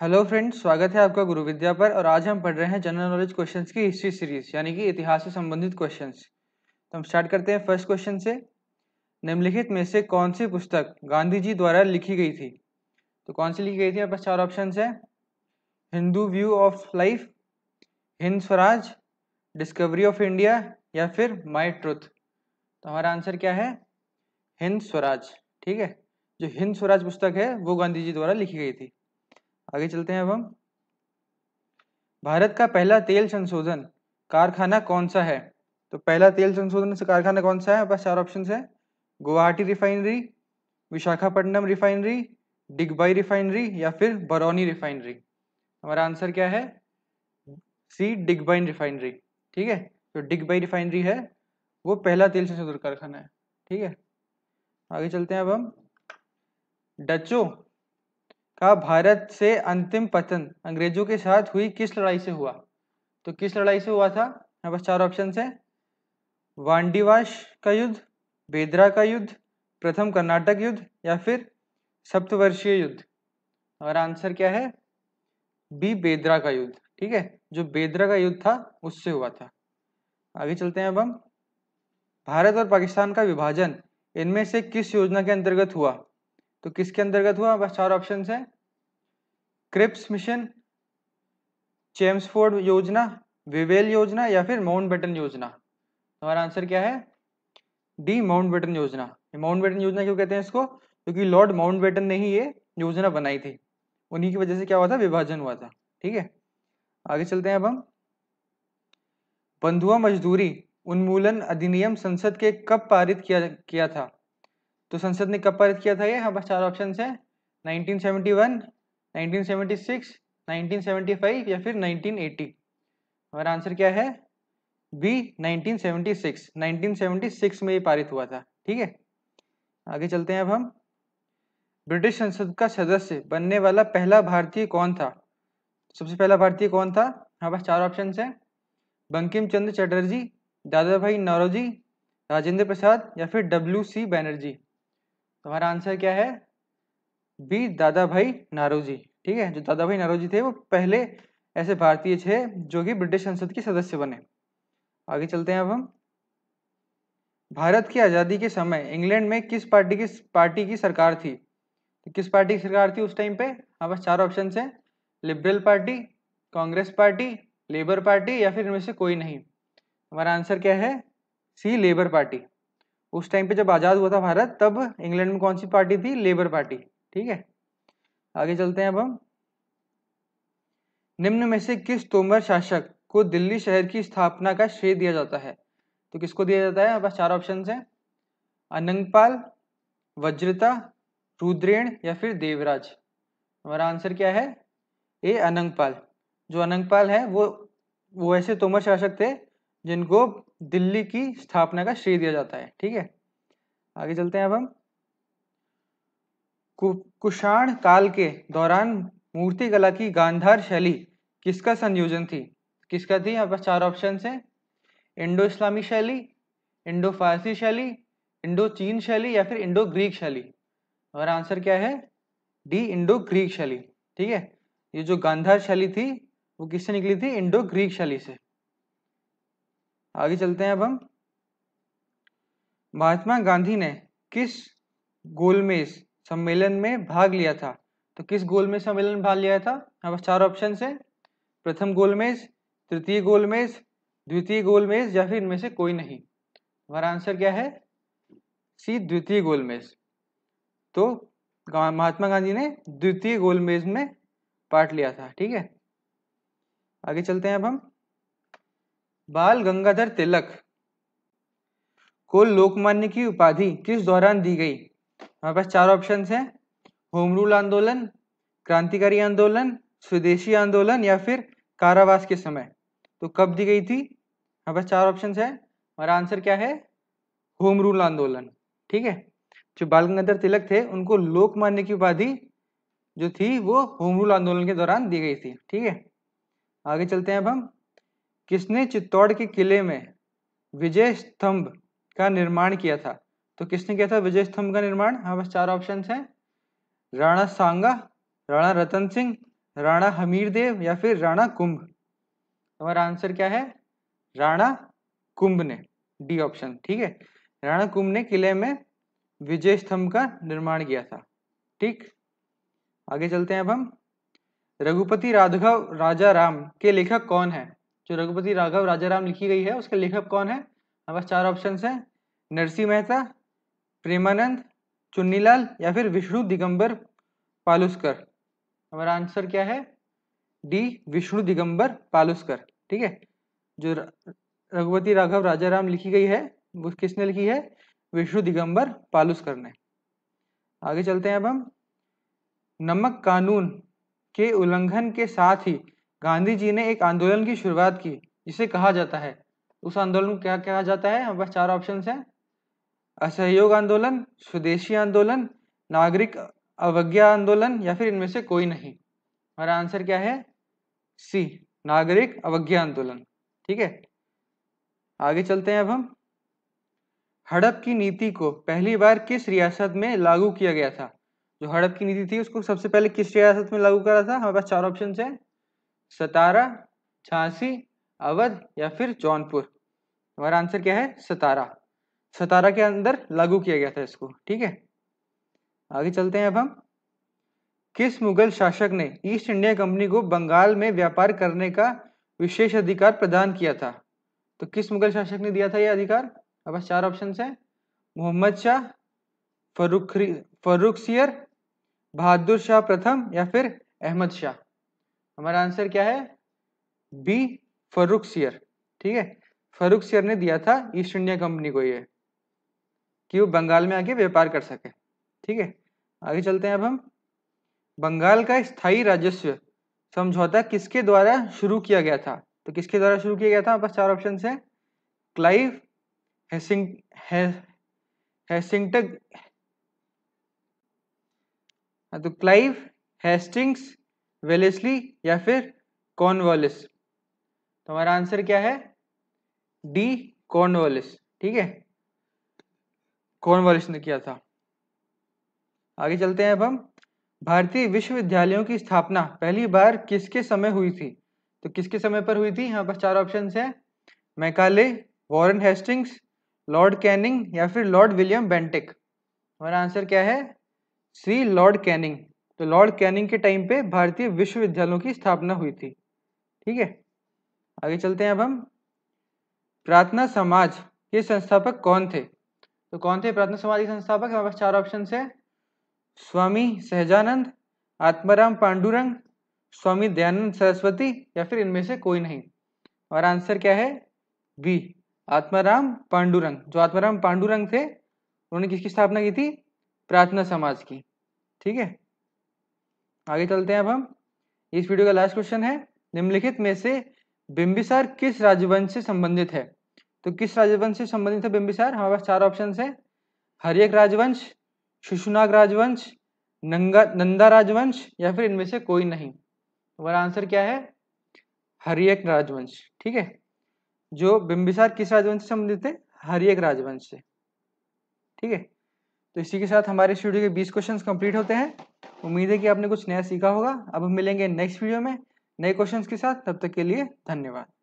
hello friends स्वागत है आपका गुरु विद्या पर और आज हम पढ़ रहे हैं जनरल नॉलेज क्वेश्चंस की हिस्ट्री सीरीज यानी कि इतिहास से संबंधित क्वेश्चंस तो हम स्टार्ट करते हैं फर्स्ट क्वेश्चन से निम्नलिखित में से कौन सी पुस्तक गांधी जी द्वारा लिखी गई थी तो कौन सी लिखी गई थी हमारे पास चार ऑप्शन है Hindu view of life Hind Swaraj discovery of India या फिर माई ट्रुथ तो हमारा आंसर क्या है हिंद स्वराज ठीक है जो हिंद स्वराज पुस्तक है वो गांधी जी द्वारा लिखी गई थी आगे चलते हैं अब हम भारत का पहला तेल संशोधन कारखाना कौन सा है तो पहला तेल संशोधन से कारखाना कौन सा है पास चार ऑप्शन है Guwahati refinery Visakhapatnam refinery Digboi refinery या फिर बरौनी रिफाइनरी हमारा आंसर क्या है सी डिगबाइन रिफाइनरी ठीक है तो डिगबाई रिफाइनरी है वो पहला तेल संशोधन कारखाना है ठीक है आगे चलते हैं अब हम डचो का भारत से अंतिम पतन अंग्रेजों के साथ हुई किस लड़ाई से हुआ तो किस लड़ाई से हुआ था यहाँ पास चार ऑप्शन है वांडीवाश का युद्ध बेदरा का युद्ध प्रथम कर्नाटक युद्ध या फिर सप्तवर्षीय युद्ध और आंसर क्या है बी बेदरा का युद्ध ठीक है जो बेदरा का युद्ध था उससे हुआ था आगे चलते हैं अब हम भारत और पाकिस्तान का विभाजन इनमें से किस योजना के अंतर्गत हुआ तो किसके अंतर्गत हुआ बस चार ऑप्शन है क्रिप्स मिशन चेम्सफोर्ड योजना विवेल योजना या फिर माउंट बेटन योजना हमारा आंसर क्या है डी माउंट बेटन योजना माउंट बेटन योजना क्यों कहते हैं इसको क्योंकि लॉर्ड माउंट बेटन ने ही ये योजना बनाई थी उन्हीं की वजह से क्या हुआ था विभाजन हुआ था ठीक है आगे चलते हैं अब हम बंधुआ मजदूरी उन्मूलन अधिनियम संसद के कब पारित किया किया था तो संसद ने कब पारित किया था ये यहाँ पास चार ऑप्शन है 1971, 1976, 1975 या फिर 1980 हमारा आंसर क्या है बी 1976 1976 में ये पारित हुआ था ठीक है आगे चलते हैं अब हम ब्रिटिश संसद का सदस्य बनने वाला पहला भारतीय कौन था सबसे पहला भारतीय कौन था हमारे पास चार ऑप्शन है बंकिम चंद्र चटर्जी दादा भाई नौरोजी राजेंद्र प्रसाद या फिर डब्ल्यू सी बैनर्जी तो हमारा आंसर क्या है बी दादा भाई नारोजी ठीक है जो दादा भाई नारोजी थे वो पहले ऐसे भारतीय थे जो कि ब्रिटिश संसद के सदस्य बने आगे चलते हैं अब हम भारत की आज़ादी के समय इंग्लैंड में किस पार्टी की पार्टी की सरकार थी तो किस पार्टी की सरकार थी उस टाइम पे हमारे पास चार ऑप्शन हैं liberal party Congress party labour party या फिर इनमें से कोई नहीं हमारा आंसर क्या है सी लेबर पार्टी उस टाइम पे जब आज़ाद हुआ था भारत तब इंग्लैंड में कौन सी पार्टी थी लेबर पार्टी ठीक है आगे चलते हैं अब हम निम्न में से किस तोमर शासक को दिल्ली शहर की स्थापना का श्रेय दिया जाता है तो किसको दिया जाता है पास चार ऑप्शन है अनंगपाल वज्रता रुद्रेण या फिर देवराज हमारा आंसर क्या है ए अनंगपाल जो अनंगपाल है वो वो ऐसे तोमर शासक थे जिनको दिल्ली की स्थापना का श्रेय दिया जाता है ठीक है आगे चलते हैं अब हम कुषाण काल के दौरान मूर्तिकला की गांधार शैली किसका संयोजन थी किसका थी यहाँ पर चार ऑप्शन है इंडो इस्लामी शैली इंडो फारसी शैली इंडो चीन शैली या फिर इंडो ग्रीक शैली और आंसर क्या है डी इंडो ग्रीक शैली ठीक है ये जो गांधार शैली थी वो किससे निकली थी इंडो ग्रीक शैली से आगे चलते हैं अब हम महात्मा गांधी ने किस गोलमेज सम्मेलन में भाग लिया था तो किस गोलमेज सम्मेलन में भाग लिया था हमारे चार ऑप्शन है प्रथम गोलमेज तृतीय गोलमेज द्वितीय गोलमेज या फिर इनमें से कोई नहीं हमारा आंसर क्या है सी द्वितीय गोलमेज तो महात्मा गांधी ने द्वितीय गोलमेज में पार्ट लिया था ठीक है आगे चलते हैं अब हम बाल गंगाधर तिलक को लोकमान्य की उपाधि किस दौरान दी गई हमारे पास चार ऑप्शन हैं होम रूल आंदोलन क्रांतिकारी आंदोलन स्वदेशी आंदोलन या फिर कारावास के समय तो कब दी गई थी हमारे पास चार ऑप्शन है हमारा आंसर क्या है होम रूल आंदोलन ठीक है जो बाल गंगाधर तिलक थे उनको लोकमान्य की उपाधि जो थी वो होम रूल आंदोलन के दौरान दी गई थी ठीक है आगे चलते हैं अब हम किसने चित्तौड़ के किले में विजय स्तंभ का निर्माण किया था तो किसने किया था विजय स्तंभ का निर्माण हमारे पास चार ऑप्शन हैं राणा सांगा राणा रतन सिंह राणा हमीर देव या फिर राणा कुंभ हमारा आंसर क्या है राणा कुंभ ने डी ऑप्शन ठीक है राणा कुंभ ने किले में विजय स्तंभ का निर्माण किया था ठीक आगे चलते हैं अब हम रघुपति राधव राजा राम के लेखक कौन है जो रघुपति राघव राजाराम लिखी गई है उसके लेखक कौन है हमारे पास चार ऑप्शन है नरसिंह मेहता प्रेमानंद चुन्नीलाल या फिर विष्णु दिगंबर पालुस्कर हमारा आंसर क्या है डी विष्णु दिगंबर पालुस्कर ठीक है जो रघुपति राघव राजाराम लिखी गई है वो किसने लिखी है विष्णु दिगंबर पालुस्कर ने आगे चलते हैं अब हम नमक कानून के उल्लंघन के साथ ही गांधी जी ने एक आंदोलन की शुरुआत की जिसे कहा जाता है उस आंदोलन को क्या कहा जाता है हमारे पास चार ऑप्शन है असहयोग आंदोलन स्वदेशी आंदोलन नागरिक अवज्ञा आंदोलन या फिर इनमें से कोई नहीं हमारा आंसर क्या है सी नागरिक अवज्ञा आंदोलन ठीक है आगे चलते हैं अब हम हड़प की नीति को पहली बार किस रियासत में लागू किया गया था जो हड़प की नीति थी उसको सबसे पहले किस रियासत में लागू करा था हमारे पास चार ऑप्शन है सतारा झांसी अवध या फिर जौनपुर हमारा आंसर क्या है सतारा सतारा के अंदर लागू किया गया था इसको ठीक है आगे चलते हैं अब हम किस मुगल शासक ने ईस्ट इंडिया कंपनी को बंगाल में व्यापार करने का विशेष अधिकार प्रदान किया था तो किस मुगल शासक ने दिया था यह अधिकार अब चार ऑप्शन है मोहम्मद शाह फरुख फरुख सियर बहादुर शाह प्रथम या फिर अहमद शाह हमारा आंसर क्या है बी फरुख सियर ठीक है फरुख सियर ने दिया था ईस्ट इंडिया कंपनी को ये कि वो बंगाल में आके व्यापार कर सके ठीक है आगे चलते हैं अब हम बंगाल का स्थायी राजस्व समझौता किसके द्वारा शुरू किया गया था तो किसके द्वारा शुरू किया गया था हमारे पास चार ऑप्शन है क्लाइव है हेसिंगटन हाँ, तो क्लाइव हेस्टिंग्स वेलेसली या फिर कॉर्नवालिस तो हमारा आंसर क्या है डी कॉर्नवालिस ठीक है कॉर्नवालिस ने किया था आगे चलते हैं अब हम भारतीय विश्वविद्यालयों की स्थापना पहली बार किसके समय हुई थी तो किसके समय पर हुई थी यहाँ पर चार ऑप्शन है Macaulay Warren Hastings Lord Canning या फिर लॉर्ड विलियम बेंटिक हमारा आंसर क्या है सी लॉर्ड कैनिंग तो लॉर्ड कैनिंग के टाइम पे भारतीय विश्वविद्यालयों की स्थापना हुई थी ठीक है आगे चलते हैं अब हम प्रार्थना समाज के संस्थापक कौन थे तो कौन थे प्रार्थना समाज के संस्थापक हमारे पास चार ऑप्शन है स्वामी सहजानंद आत्माराम पांडुरंग स्वामी दयानंद सरस्वती या फिर इनमें से कोई नहीं और आंसर क्या है बी आत्माराम पांडुरंग जो आत्माराम पांडुरंग थे उन्होंने किसकी स्थापना की थी प्रार्थना समाज की ठीक है आगे चलते हैं अब हम इस वीडियो का लास्ट क्वेश्चन है निम्नलिखित में से बिंबिसार किस राजवंश से संबंधित है तो किस राजवंश से संबंधित है बिंबिसार हमारे पास चार ऑप्शन है हरियक राजवंश शिशुनाग राजवंश नंगा नंदा राजवंश या फिर इनमें से कोई नहीं हमारा आंसर क्या है हरियक राजवंश ठीक है जो बिंबिसार किस राजवंश से संबंधित है हरियक राजवंश से ठीक है तो इसी के साथ हमारे स्टूडियो के बीस क्वेश्चन कंप्लीट होते हैं उम्मीद है कि आपने कुछ नया सीखा होगा अब हम मिलेंगे नेक्स्ट वीडियो में नए क्वेश्चन के साथ तब तक के लिए धन्यवाद